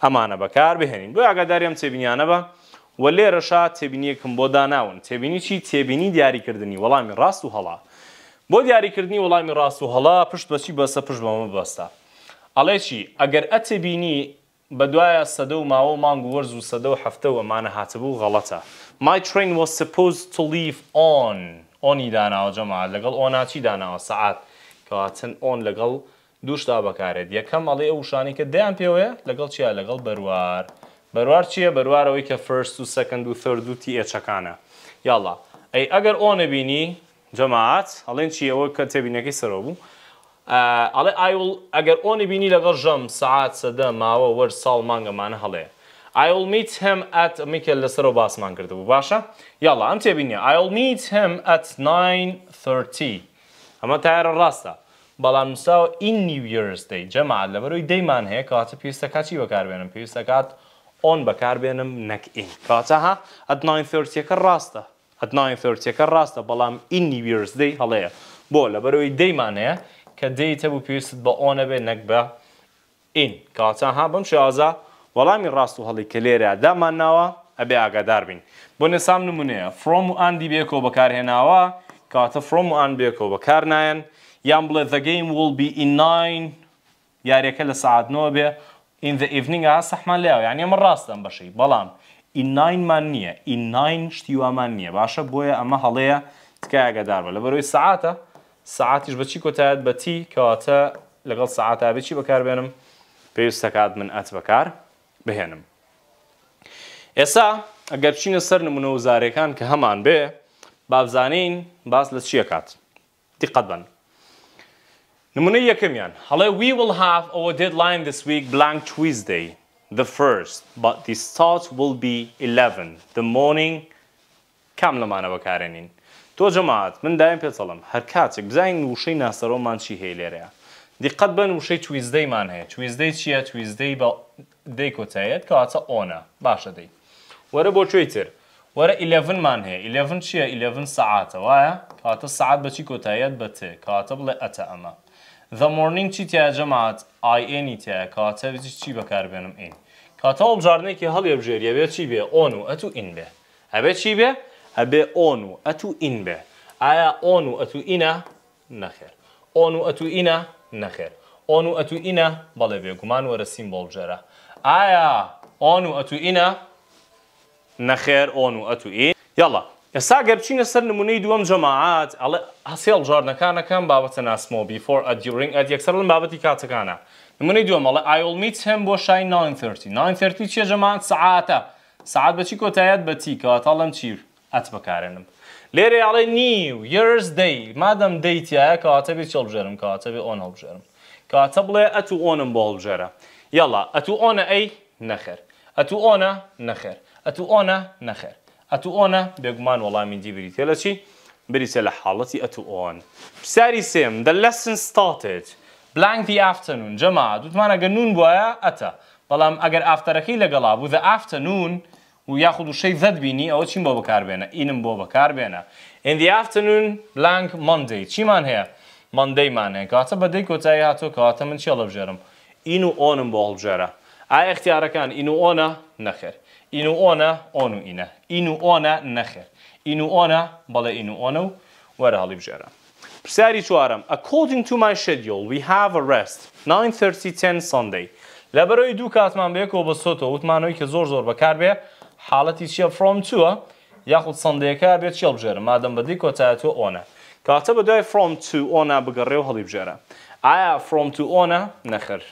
amana bakar behenin bu agadaryam tsebinyana ba و لێرەشا تێبینیەکم بۆ داناون تێبینی چی تێبینی دیاریکردنی وەڵامی ڕاست و هەڵا بۆ دیاریکردنی وەڵامی ڕاست و هەڵا پشت بەچی بەسە پشت بەمە بەستە ئەڵێ چی ئەگەر ئەتێبینی بە دوایە سەدە و ماوە مانگ و وەرز و سەدە و هەفتە وەمانە هاتبوو غەڵەتە My train was supposed to leave on ئۆنی داناوە جەماعات لەگەڵ ئۆناچی داناوە سعات کەواتن ئۆن لەگەڵ دووشتا بەکارێت یەکەم ئەڵێ ئەو شانی کە دەیان پێوەیە لەگەڵ چیا لەگەڵ بەروار. بەروار چییە بەروارەوەی کە فرست و سەکەند و ثرد و تی ئێچەکانە یاڵا ئەی ئەگەر ئۆ نەبینی جەماعات هەڵێن چیەوە کە تێبینەکەی سەرەوە بوو ئەڵێ ئایول ئەگەر ئۆ نبینی لەگەڵ ژەم سعات سەدە ماوە وەر ساڵ مانگەمانە هەڵێ ئایل میت هەم ئەت میکە لەسەرەوە باسمان کردبوو باشە یاڵا ئەم تێبینە ئایل میت هەم ئەت 930 ئەمە تایرە ڕاستە بەڵام نووساوە ئیننیویرسدەی جەمال لەبەرەوەی دەیمان هەیە کاتە پێویستە کاچی بەکاربێنم پێویستە کات ئۆن بەکاربێنم نەک ئین کاتەها ئەد 930ەکە ڕاستە ئەد 930ەکە ڕاستە بەڵام ئینی ویرس دەی هەڵەیە بۆ لە بەرەوەی دەیمانەیە کە دەیتە بوو پێویست بە ئۆنە بێ نەک بە ئین کاتەها بم شازە وەڵامی ڕاست و هەڵی کە لێرە دامان ناوە ئەبێ ئاگادار بین بۆ نێسام نمونەیە فرۆم و ئاندی بێکۆ بەکارهێناوە کاتە فرۆم و ئان بێکۆ بەکار نایەن یان بڵێ دەگەیم وڵبی ئین 9 یاریەکە لە سعاتنەوە بێ in the evening سەحمان لەیاو یعنی ئەمە ڕاستەم بەشەی بەڵام ئیناینمان نییە ئیناین شتیوامان نییە باشە بۆیە ئەمە هەڵەیە تکایەگەدار بە لە بەرۆی سعاتە سعاتیش بەچی کۆتایەت بەتی کەواتە لەگەڵ سعاتە بچی بەکاربێنم پێویستەکات من ئەت بەکار بهێنم. ئێستا ئەگەر چینە سەر نمونە وزارەکان کە هەمان بێ بابزانین باس لە چیە کات. دقت بن. نمونه یەکەمیان يعني. هەڵێ we will have our deadline this week blank Tuesday the first but the start will be 11 the morning کام لەمانە بەکارێنین تو جەماعات من دائم دایم پێچەڵم هەر کاتێک بزانین وشەی ناسەرۆمان چی هەیە لێرەیە دیقەت بن وشەی تویزدەیمان هەیە تویزدەی چییە تویزدەی بە دەی کۆتایەت کەواتە ئۆنە باشە دەی وەرە بۆ کوێی تر وەرە 11 من هەیە 11 چییە 11 سعاتە وایە کاتە سعات بەچی کۆتایەت بە تێ کاتە بڵێ ئەتە ئەمە The morning چی تیه جماعت IN تیه کاته ویچی چی بکار بینم این کاته او بجارنه که هلی بجریه بیا چی بیا اونو اتو این بیا هبه چی بیا؟ هبه اونو اتو این بیا آیا اونو اتو اینه؟ نخیر اونو اتو اینه؟ نخیر اونو اتو اینه؟ بله بیا گمان و رسیم با بجاره آیا اونو اتو اینه؟ نخیر اونو اتو این يلا ئێستا گەرچینە سەر نمونەی دووەم جەماعات ئەڵێ هەسێڵ ژارنەکانەکەم بابەتە ناسمەوە بیفۆر ئەدیورینگ ئەد یەکسەر لەم بابەتی کاتەکانە نمونەی دووەمەڵێ ئایۆڵمیت هەم بۆ شای 930 930 چیە جەماعات سعاتە سعات بەچی کۆتایەت بەتی کەەوە تاڵم چی ئەت بەکارێنم لێرە ئەڵێ نیو یرز دەی مادەم دەیتیایە کەواتەبی چڵبژێرم کەواتەبی ئۆن هەڵبژێرم کەواتە بڵێ ئەت و ئۆنم بۆ هەڵبژێرە یاڵا ئەت و ئۆنە ئەی نەخێر ئەت و ئۆنە نەخێر ئەت و ئۆنە نەخێر ئەتو ئۆنە والله من دي بریتێ لە چی بریتە لە حاڵەتی ئەتو ئۆن پرسیاری سێم دە لەسن ستاتێت بلانگ دی ئافتەنون جەما دوتمانە گە نون وایە ئەتە بەڵام ئەگەر ئافتەرەکەی لەگەڵا بوو دە ئافتەنون و یاخود وشەی زەدبینی بابا چیم بۆ بەکاربێنە ئینم بۆ بەکاربێنە ئندی ئافتەنون بلانگ مندەی چیمان هەیە مندەیمان كاتا بدي كوتا يا تو كاتا من چێڵە جرم ئین أونم ئۆنم بۆ هەڵبژێرە ئایا آية اختیارەکان ئین و ئۆنە ئین و ئۆنە ئۆن و ئینە ئین و ئۆنە نەخێر ئین و ئۆنە بەڵێ ئین و ئۆنە و وەرە هەڵی بژێرە پرسیاری چوارم according to my schedule we have a rest 9:30 Sunday لە بەرەوەی دوو کاتمان بەیەکەوە بە سۆتەوە وتمانەوەی کە زۆر زۆر بەکار بێ حاڵەتی چیە فرۆم چووە یاخود سندەکە بێت چێڵ بژێرە مادەم بەدی کۆتایەتوە ئۆنە کاتە بەدای فرۆم تو ئۆنا بگەڕێ و هەڵی بژێرە ئایا فرۆم تو ئۆنە نەخر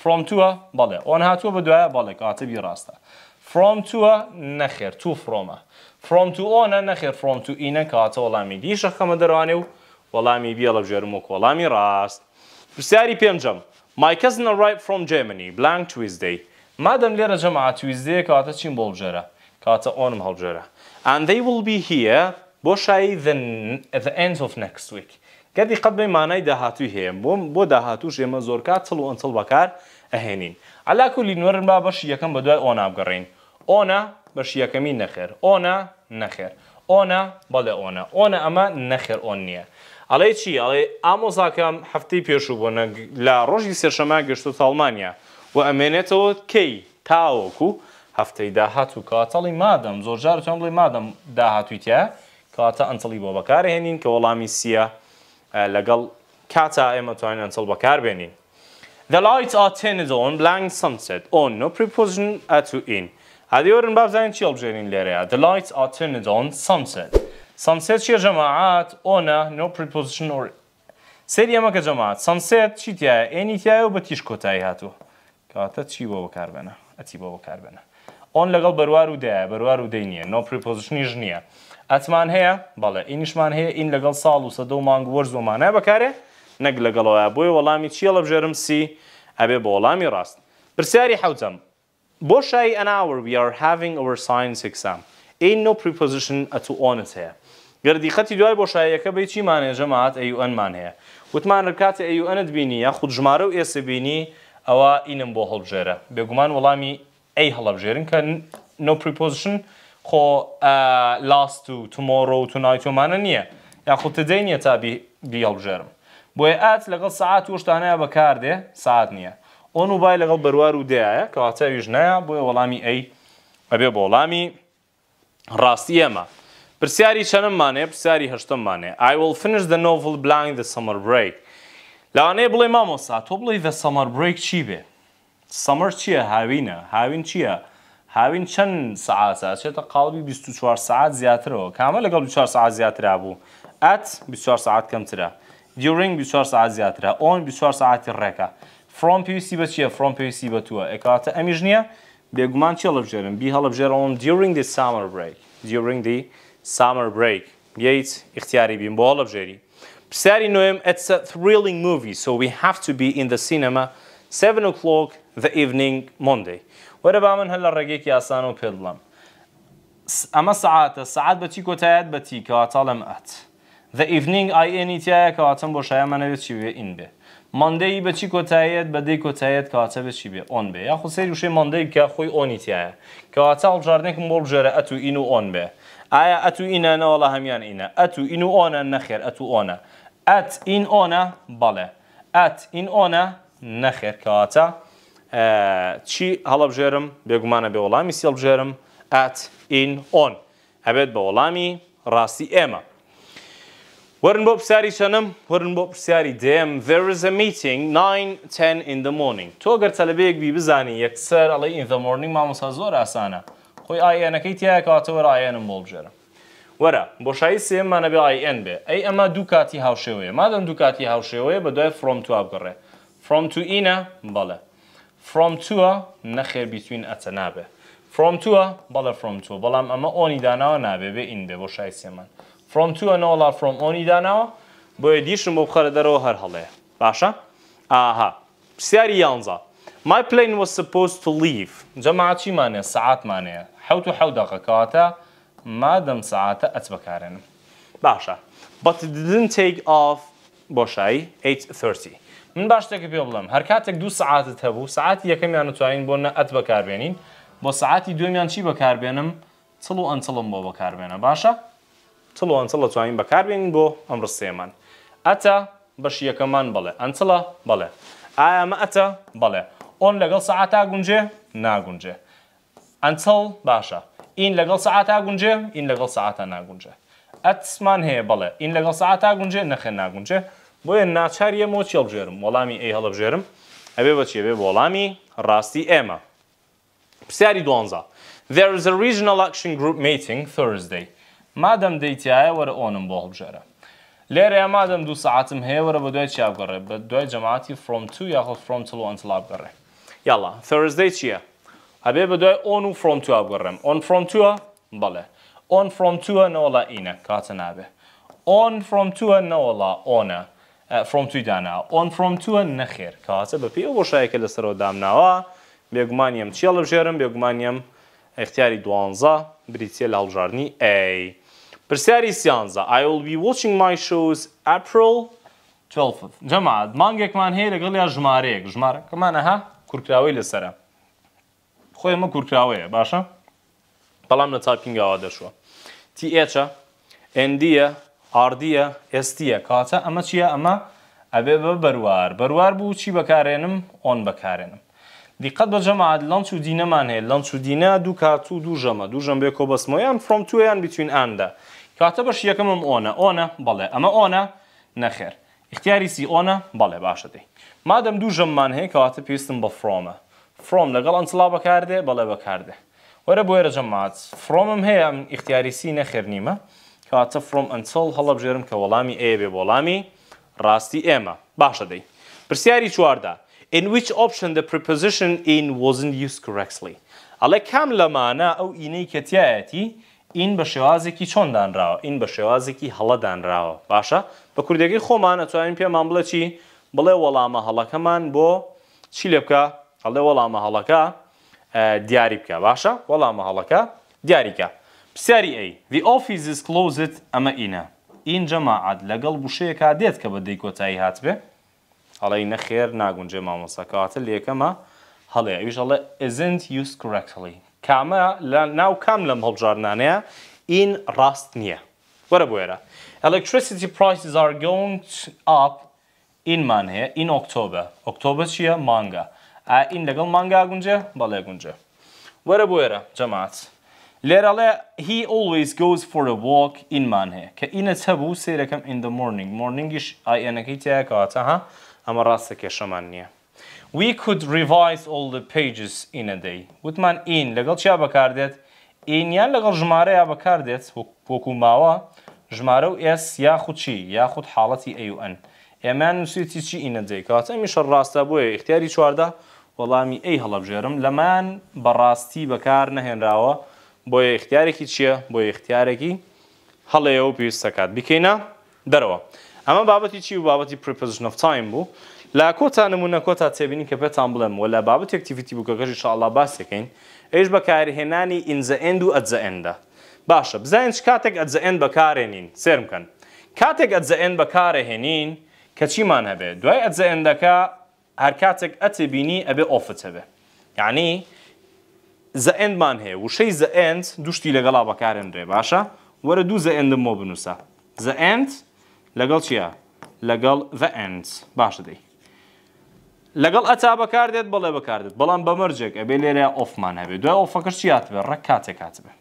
فرۆم توە بەڵێ ئۆن هاتووە بە دوایە بەڵێ کاتەبی ڕاستە from to a نخير to from a from to on a نخير from to in a كاتا ولامی دیش خم درانه و ولامی بیال بجرموک ولامی راست پرسیاری پێنجەم My cousin arrived from Germany blank Tuesday مادم ليرا جەماع Tuesday كاتا چين بول بۆ كاتا on مهل هەڵبجێرە and they will be here بوشاي the, the end of next week گەدی قد بي ماناي دهاتو هي بو دهاتو داهاتوش زور كاتل وانتل بكار ئەنتڵ على كل نور بابا با بەش یەکەم بە دوای ئۆنا بەشی یەکەمی نەخێر ئۆنا نەخێر ئۆنا بەڵێ ئۆنا ئۆنە ئەمە نەخێر ئۆن نییە. ئەڵێ چی ئەڵێ ئامۆزاکەم هەفتەی پێشوو بۆ لە ڕۆژی سێشەما گەشت و تاڵمانیا و ئەمێنێتەوە کەی تاوەکو هەفتەی داهات و کاتەڵی مادەم زۆرجار تۆم بڵێ مادەم داهاتویتە کاتە ئەنتەڵی بۆ بەکارهێنین کە وەڵامی سیە لەگەڵ کاتا ئێمە توانین ئەنتەڵ بەکار بێنین. The lights are turned on blank sunset on no preposition at to in. هەدیۆرن بابزانین چی هەڵبژێنین لێرەیە The lights are turned on sunset sunset چیە جەماعات ئۆنا no preposition or سری ئەمە کە جەماعات sunset چی تایە ئێنی تایە و بە تیش کۆتایی هاتووە کاتە چی بۆ بەکار بێنە ئەتی بۆ بەکار بێنە ئۆن لەگەڵ بەروار و دایە بەروار و دەی نییە no prepositionیش نییە ئەتمان هەیە بەڵێ ئینیشمان هەیە ئین لەگەڵ ساڵ و سەدە و مانگ وەرزۆمانە بەکارێ نەک لەگەڵەوە بۆی وەڵامی چیە لە بژێرم سی ئەبێ بۆ وەڵامی ڕاست پرسیاری حوتەم Boshai and hour we are having our science exam. Ain't no preposition at on it here. گردی خەتی دوای بۆشایەکە بی چیمانێ جەماعات ئەیUNمان هەیە وتمان کاتە ئەیUNت بینی یا خود ژمارە و ئێسە بینی ئەوە ئینم بۆ هەڵبژێرە بێگومان وەڵامی ئەی هەڵەبژێرن کە نو پریپۆزیشن خۆ لاست و تمۆڕۆ و تونایتۆمانە نییە یاخود تدەی نیە تابی بیهڵبژێرم بۆیە ئات لەگەڵ سعات وشتانەیە بەکاردێ سعات نییە ئۆن و بای لەگەڵ بەروار و دایە کەواتەویش نایە بۆیە وەڵامی ئەی ئەبێ بۆ وەڵامی ڕاستی ئێمە پرسیاری چەندمانەیە پرسیاری هەشتممانێ I will finish the novel blind the summer break لاوانەیە بڵێ مامۆسا تۆ بڵێ the summer break چی بێ سەمەر چییە هاوینە هاوین چییە؟ هاوین چەند سعاتە چێتە قاڵبی 24 سعات زیاترەوە کامە لەگەڵ 24 سعات زیاترا بوو ئەت 24 سعات کەمترە دیورنگ 24 سعات زیاترە ئۆن 24 سعاتی ڕێکە front pyetësive që front pyetësive tua. E ka atë emizhnia, be guman që lëbxherën, bi halëbxherën during the summer break, during the summer break. Bjejt, ikhtjari bi mbo halëbxheri. Psari noem, it's a thrilling movie, so we have to be in the cinema 7 o'clock the evening Monday. وربامن هلا رقيك يا سانو بيدلم. اما ساعات ساعات بتي كوتات بتي كاتالم ات the evening i any تي كاتم بوشايا منوت شي ان به ماندەی بەچی کۆتایەت بەدەی کۆتایەت کاچە بەچی بێ ئۆن بێ یاخو سری وشەی ماندەی کە خۆی ئۆنیتیایە کەواچە هەڵژارنێکم بۆ بژێرە ئەت و ئین و ئۆن بێ ئایا ئەت و ئینەنەوەڵە هەمیان ئینە ئەت و ئین و ئۆنە نەخێر ئەت و ئۆنە ئەت ئین ئۆنە بەڵێ ئەت ئین ئۆنە نەخێر کەواچە چی هەڵەبژێرم بێگومانە بێ وەڵامی سێڵبژێرم ئەت ئین ئۆن هەبێت بە وەڵامی ڕاستی ئێمە We're Bob Sari Shanam, we're Bob Sari Dem. There is a meeting 9 10 in the morning. تو اگر طلبه یک بی بزانی یک سر علی in the morning ما مسازور اسانه. خوی آی ان کی تیا کات ور آی ان مول جره. ورا بۆشایی سێمانە بێ آی ان بێ ئەی ئەمە دوو کاتی هاوشێوەیە مادەم دوو کاتی هاوشێوەیە بە دوای فرۆم تو بگەڕێ. فرۆم تو ئینە بەڵێ. فرۆم توە نەخێر بیتوین ئەتە نابێ. فرۆم توە بەڵە فرۆم توە بەڵام ئەمە ئۆنی داناوە نابێ بێ ئین بێ بۆ شای سێمان. From two and all are from only danava. بۆیە دیشم بۆ بخەرەدەرەوە هر حاله باشە؟ آها سیاری یانزە. My plane was supposed to leave. جەماع چیمانێ ساعت حوت و حو دقه کەواتە مادم سعاتە ئەچ بەکارێنم. But it didn't take off باشه، 8:30. من باشتێکە پێ بڵم هەر کاتێک دوو ساعت هەبوو سعاتی یەکەمیان توانین ات نە بینین با ساعتی دو میان چی بینم؟ چڵ و با بکار بەکاربێنە باشە؟ چڵۆ ئەنسڵە توانین بەکاربێنین بۆ ئەم ڕستێمان ئەتە بەش یەکەمان بڵێ ئەنسڵە بڵێ ئامە ئەتە بڵێ ئۆن لەگەڵ سەعاتا گونجێ ناگونجێ ئەنسڵ باشە ئین لەگەڵ سەعاتا گونجێ ئین لەگەڵ سەعاتا ناگونجێ ئەتسمان هەیە بڵێ ئین لەگەڵ سەعاتا گونجێ نەخێ ناگونجێ بۆیە ناچاریە مۆچی هەڵبژێرم وەڵامی ئەی هەڵبژێرم ئەبێ بەچی بێ وەڵامی ڕاستی ئێمە پرسیاری دوانزە There is a regional action group meeting Thursday. مادەم دەیتیایە وەرە ئۆنم بۆ هەڵبژێرە لێرە یا مادەم دو ساعتم هەیە وەرە بە دوای چیاگەڕێ بە دوای جەماعتی فرۆم تو یاخۆ فرۆم تلو ئەنتلاب گەڕێ یاڵە ثەرزدەی چییە؟ هەبێ بە دوای ئۆن و فرۆم تو بگەڕێم ئۆن فرۆم توە بڵێ ئۆن فرۆم توە نەوەڵا ئینە کاتە نابێ ئۆن فرۆم توە نەوەڵا ئۆنە فرۆم توی دانا ئۆن فرۆم توە نەخێر کاتە بە پێی بۆشایەکە لەسەرەوە دامناوە بێگومانیم چیە لەبژێرم بێگومانیم اختیاری دوانزە بریتە لە هەڵژارنی ئەی. پرسیاری سیانزە I will be watching my shows April 12 جەماعات مانگێکمان هەیە لەگەڵیا ژمارەیەک ژمارە کەمانەها کورتراوی لەسرە خۆی ئەمە کورتراوەیە باشە بەڵام لە تاپینگاوا دەشوە تیئچە ئندیە ئاردیە ئێستیە کاتە ئەمە چییە ئەمە ئەبێ بە بەروار بەروار بوو چی بەکارێنم ئۆن بەکارێنم دیقەت بە جەماعات لەنچ و دینەمان هەیە لەنچ و دینە دوو کات و دوو ژەمە دوو ژەم بێ کۆبەسمەوەیان فرۆم تویان بتوین ئاندا کاتە بەش یەکەمم ئۆنە ئۆنە بەڵێ ئەمە ئۆنە نەخێر اختیاری سی ئۆنە بەڵێ باشە دەی مادەم دوو ژەممان هەیە کەواتە پێویستم بە فرۆمە فرۆم لەگەڵ ئەنسڵا بەکاردێ بەڵێ بەکاردێ وەرە بۆ ێرە جەمات فرۆمم هەیە اختیاری سی نەخێر نیمە کاتە فرۆم ئەنسڵ هەڵەبژێرم کە وەڵامی ئێ بێ وەڵامی ڕاستی ئێمە باشە دەی پرسیاری چواردا in which option the preposition in wasn't used correctly ئەڵێ کام لەمانە ئەو ئینەی کەتیایەتی ئین بە شێوازێکی چۆندانراوە ئین بە شێوازێکی هەڵەدانراوە باشە بە کوردێکی خۆمانە توانین پێمان بڵێ چی بڵێ وەڵامە هەڵەکەمان بۆ چی لێ بکە هەڵێ وەڵامە هەڵەکە دیاری بکە باشە وەڵامە هەڵەکە دیاریکە پرسیاری ئەی The office is closed ئەمە ئینە ئین جەماعات لەگەڵ بوشەیەکا دێت کە بە دەی کۆتایی هاتبێ هەڵی نەخێر ناگونجێ مامۆسەکەواتە لێکەمە هەڵێ ویش هەڵێ isn't used correctly کامە لە ناو کام لەم هەڵبژارنانەیە این ڕاست نییە وەرە بۆێرە electricity prices are going up اینمان هەیە این ئۆکتۆبە ئۆکتۆبە چییە مانگە ئین لەگەڵ مانگا گونجێ بەڵێ گونجێ وەرە بۆێرە جەمات لێرەڵێ he always goes for a walk اینمان هەیە کە ئینە هەبوو سێرەکەم in the morning morningیش ئاەنەکەی تایە کەواتە ها ئەمە ڕاستە کێشەمان نییە we could revise all the pages in a day وتمان ئین لەگەڵ چیا بەکاردێت ئینیان لەگەڵ ژمارەیە بەکاردێت وەکو ماوە ژمارە و ئس یاخود چی یاخود حاڵەتی ئەUN ئێمان نووسیتی چی ئینەدەی کاتە میشە ڕاستە بۆیە اختیاری چواردە وەڵامی ئەی هەڵەبژێرم لەمان بەڕاستی بەکار نەهێنراوە بۆیە اختیارێکی چییە بۆ اختیارێکی هەڵەیە و پێویستەکات بکەینە دەرەوە ئەمە بابەتی چی و بابەتی پرپزیشن of تایم بوو. لا کۆتا نمونە کۆتا تێبینی کە پێتان بڵێم و لە بابەت ئەکتیویتی بکەکەژی شڵا باسەکەین ئەیش بەکارهێنانی ئینزەئند و ئەتزەئندە باشە بزانین چ کاتێک ئەتزەئند بەکارێنین سێرمکەن کاتێک ئەتزەئند بەکارەهێنین کە چیمان هەبێ دوای ئەتزەئندەکە هەر کاتێک ئەتێبینی ئەبێ ئۆفت هەبێ یعنی زەئندمان هەیە وشەی زەئند دوشتی لەگەڵا بەکارێنرێ باشە وەرە دوو زەئندم بۆ بنووسە زەئند لەگەڵ چییە؟ لەگەڵ the end باشە دەی لەگەڵ ئەتا بەکاردێت بەڵێ بەکاردێت بەڵام بەمەرجێک ئەبێ لێرە ئۆفمان هەبێت دوای ئۆفەکەش چیات بێ ڕە کاتێک کات بێ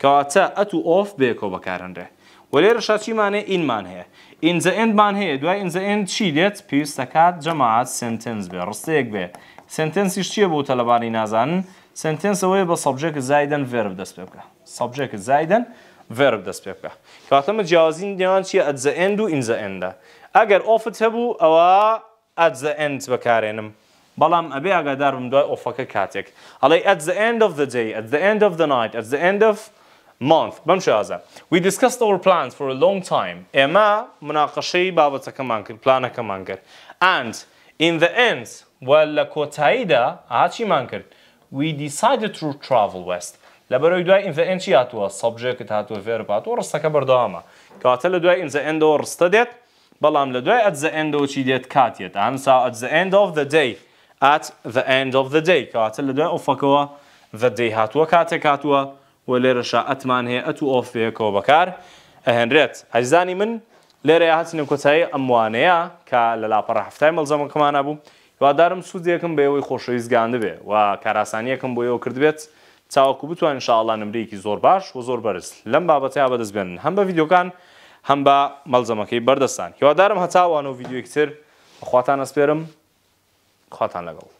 کەواتە ئەت و ئۆف بێکۆ بەکارنرێ وە لێرە شاچیمانێ ئینمان هەیە ئینجە ئندمان هەیە دوای ئینجە ئند چی دێت پێویستەکات جەماعات سنتنس بێ ڕستەیەک بێ سنتنسیش چییە بۆ تەلەبانی نازانن سنتنسەوەی بە سەبجێک زایدن ڤێرب دەست پێ بکە سەبجێک زایدن ڤێرب دەست پێ بکە کاتەمە جیازین دێوان چیە ئەتزە ئند و ئینجە ئندە ئەگەر ئۆفت هەبوو ئەوە at the end بەکارێنم بەڵام ئەبێ ئاگادار بم دوای ئۆفەکە کاتێک ئەڵێ at the end of the day at the end of the night at the end of month بەم شازە we discussed our plans for a long time ئێمە مناقەشەی بابەتەکەمان کرد پلانەکەمان کرد and in the end وە لە کۆتاییدا هاچیمان کرد we decided to travel west لە بەرەوەی دوای in the end چی هاتووە سەبژێکت هاتووە فێرپاتوە ڕستەکە بەردەوامە کاتە لە دوای in the end ڕستە دێت بەڵام لە دوای ئەتزە ئەندۆ چی دێت کاتێت ئەمسا ئەتزە ئەند of the day at the end of the day کەواتە لە دوای ئۆفەکەوە the day هاتووە کاتێک هاتووە و لێرە شاعتمان هەیە ئەت و ئۆفەیەکەوە بەکار ئەهێنرێت ئەجزانی من لێرە هاتنە کۆتایی ئەموانەیە کە لە لاپەڕ هەفتای مەلزەمەکەمانە بوو وادارم سوودێکم بەوەی خۆشەویستگان دەبێ و کاراسانیەکەم بۆ ئەوە کردبێت چاوەکو بتوان شاءڵان نمرێکی زۆر باش و زۆر بەرز لەم بابەتیا بەدەستبێن هەم بە ڤیددیوکان هەم بە مەلزەمەکەی بەردەستان هیوادارم هەتاوان و یددیوکتتر خواتان ئەسپێرم خواتان لەگەڵ